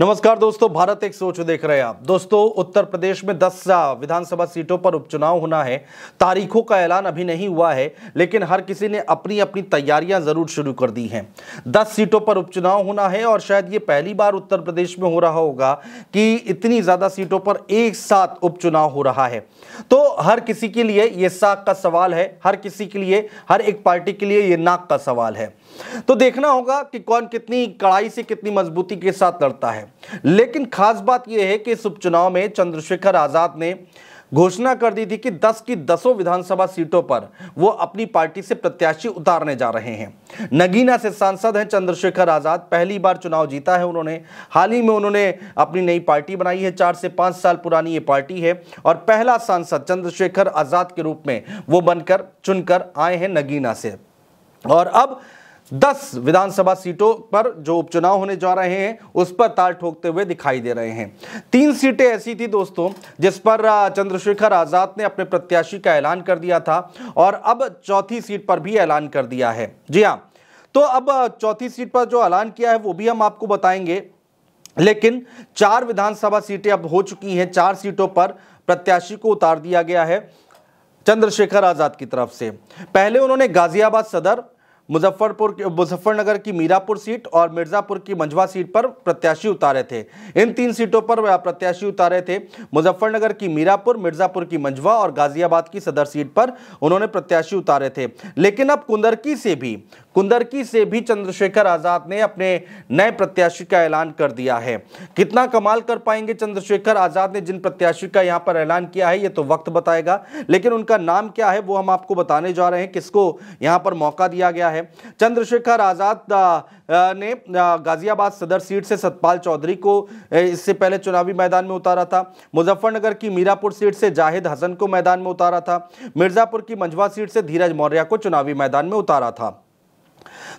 नमस्कार दोस्तों भारत एक सोच देख रहे हैं आप दोस्तों उत्तर प्रदेश में 10 विधानसभा सीटों पर उपचुनाव होना है तारीखों का ऐलान अभी नहीं हुआ है लेकिन हर किसी ने अपनी अपनी तैयारियां जरूर शुरू कर दी हैं 10 सीटों पर उपचुनाव होना है और शायद ये पहली बार उत्तर प्रदेश में हो रहा होगा कि इतनी ज़्यादा सीटों पर एक साथ उपचुनाव हो रहा है तो हर किसी के लिए ये साख का सवाल है हर किसी के लिए हर एक पार्टी के लिए ये नाक का सवाल है तो देखना होगा कि कौन कितनी कड़ाई से कितनी मजबूती के साथ लड़ता है लेकिन खास बात यह है कि इस उपचुनाव में चंद्रशेखर आजाद ने घोषणा कर दी थी कि 10 की दसों विधानसभा सीटों पर वो अपनी पार्टी से प्रत्याशी उतारने जा रहे हैं नगीना से सांसद हैं चंद्रशेखर आज़ाद पहली बार चुनाव जीता है उन्होंने हाल ही में उन्होंने अपनी नई पार्टी बनाई है चार से पाँच साल पुरानी ये पार्टी है और पहला सांसद चंद्रशेखर आज़ाद के रूप में वो बनकर चुनकर आए हैं नगीना से और अब दस विधानसभा सीटों पर जो उपचुनाव होने जा रहे हैं उस पर ताल ठोकते हुए दिखाई दे रहे हैं तीन सीटें ऐसी थी दोस्तों जिस पर चंद्रशेखर आजाद ने अपने प्रत्याशी का ऐलान कर दिया था और अब चौथी सीट पर भी ऐलान कर दिया है जी हाँ तो अब चौथी सीट पर जो ऐलान किया है वो भी हम आपको बताएंगे लेकिन चार विधानसभा सीटें अब हो चुकी हैं चार सीटों पर प्रत्याशी को उतार दिया गया है चंद्रशेखर आजाद की तरफ से पहले उन्होंने गाजियाबाद सदर मुजफ्फरपुर मुजफ्फरनगर की मीरापुर सीट और मिर्ज़ापुर की मंझवा सीट पर प्रत्याशी उतारे थे इन तीन सीटों पर वह प्रत्याशी उतारे थे मुजफ्फरनगर की मीरापुर मिर्ज़ापुर की मंझवा और गाज़ियाबाद की सदर सीट पर उन्होंने प्रत्याशी उतारे थे लेकिन अब कुंदरकी से भी कुंदरकी से भी चंद्रशेखर आज़ाद ने अपने नए प्रत्याशी का ऐलान कर दिया है कितना कमाल कर पाएंगे चंद्रशेखर आज़ाद ने जिन प्रत्याशी का यहाँ पर ऐलान किया है ये तो वक्त बताएगा लेकिन उनका नाम क्या है वो हम आपको बताने जा रहे हैं किसको यहाँ पर मौका दिया गया है है चंद्रशेखर आज़ाद ने गाजियाबाद सदर सीट से सतपाल चौधरी को इससे पहले चुनावी मैदान में उतारा था मुजफ्फरनगर की मीरापुर सीट से जाहिद हसन को मैदान में उतारा था मिर्ज़ापुर की मंझवा सीट से धीरज मौर्य को चुनावी मैदान में उतारा था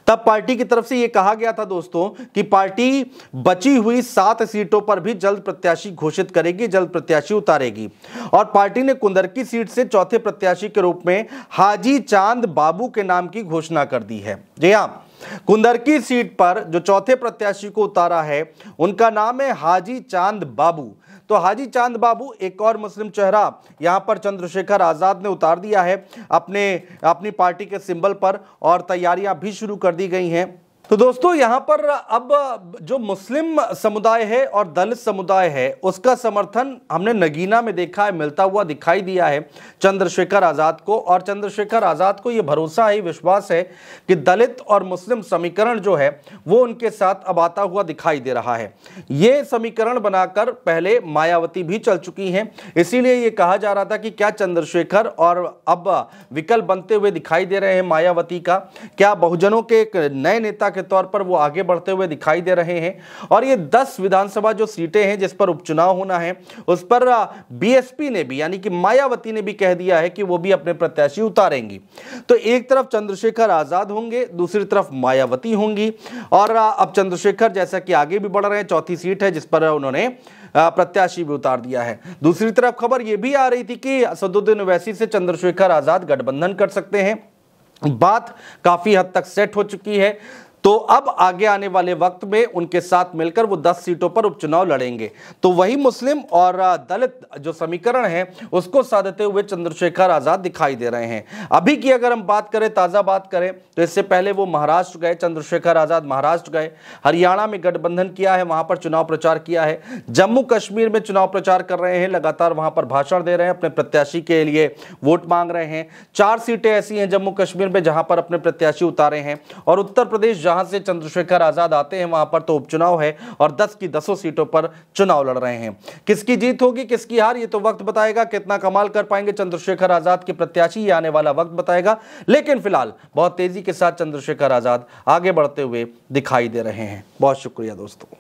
तब पार्टी की तरफ से यह कहा गया था दोस्तों कि पार्टी बची हुई सात सीटों पर भी जल्द प्रत्याशी घोषित करेगी जल्द प्रत्याशी उतारेगी और पार्टी ने कुंदरकी सीट से चौथे प्रत्याशी के रूप में हाजी चांद बाबू के नाम की घोषणा कर दी है जी हाँ कुंदरकी सीट पर जो चौथे प्रत्याशी को उतारा है उनका नाम है हाजी चांद बाबू तो हाजी चांद बाबू एक और मुस्लिम चेहरा यहाँ पर चंद्रशेखर आज़ाद ने उतार दिया है अपने अपनी पार्टी के सिंबल पर और तैयारियां भी शुरू कर दी गई हैं तो दोस्तों यहाँ पर अब जो मुस्लिम समुदाय है और दलित समुदाय है उसका समर्थन हमने नगीना में देखा है मिलता हुआ दिखाई दिया है चंद्रशेखर आज़ाद को और चंद्रशेखर आज़ाद को ये भरोसा है विश्वास है कि दलित और मुस्लिम समीकरण जो है वो उनके साथ अब आता हुआ दिखाई दे रहा है ये समीकरण बनाकर पहले मायावती भी चल चुकी हैं इसीलिए ये कहा जा रहा था कि क्या चंद्रशेखर और अब विकल्प बनते हुए दिखाई दे रहे हैं मायावती का क्या बहुजनों के एक नए नेता के तौर पर वो आगे बढ़ते हुए दिखाई दे रहे हैं और ये दस विधानसभा जो सीटें हैं जिस पर उपचुनाव होना है उस पर बीएसपी ने भी यानी कि मायावती ने भी कह दिया है कि वो भी अपने प्रत्याशी उतारेंगी तो एक तरफ चंद्रशेखर आजाद होंगे दूसरी तरफ मायावती होंगी और अब चंद्रशेखर जैसा कि आगे भी बढ़ रहे हैं चौथी सीट है जिस पर उन्होंने प्रत्याशी भी उतार दिया है दूसरी तरफ खबर यह भी आ रही थी कि असदुद्दीन वैसी से चंद्रशेखर आजाद गठबंधन कर सकते हैं बात काफी हद तक सेट हो चुकी है तो अब आगे आने वाले वक्त में उनके साथ मिलकर वो 10 सीटों पर उपचुनाव लड़ेंगे तो वही मुस्लिम और दलित जो समीकरण है उसको साधते हुए चंद्रशेखर आज़ाद दिखाई दे रहे हैं अभी की अगर हम बात करें ताज़ा बात करें तो इससे पहले वो महाराष्ट्र गए चंद्रशेखर आज़ाद महाराष्ट्र गए हरियाणा में गठबंधन किया है वहां पर चुनाव प्रचार किया है जम्मू कश्मीर में चुनाव प्रचार कर रहे हैं लगातार वहां पर भाषण दे रहे हैं अपने प्रत्याशी के लिए वोट मांग रहे हैं चार सीटें ऐसी हैं जम्मू कश्मीर में जहां पर अपने प्रत्याशी उतारे हैं और उत्तर प्रदेश जहां से चंद्रशेखर आजाद आते हैं वहां पर तो उपचुनाव है और दस की दसों सीटों पर चुनाव लड़ रहे हैं किसकी जीत होगी किसकी हार ये तो वक्त बताएगा कितना कमाल कर पाएंगे चंद्रशेखर आजाद के प्रत्याशी ये आने वाला वक्त बताएगा लेकिन फिलहाल बहुत तेजी के साथ चंद्रशेखर आजाद आगे बढ़ते हुए दिखाई दे रहे हैं बहुत शुक्रिया दोस्तों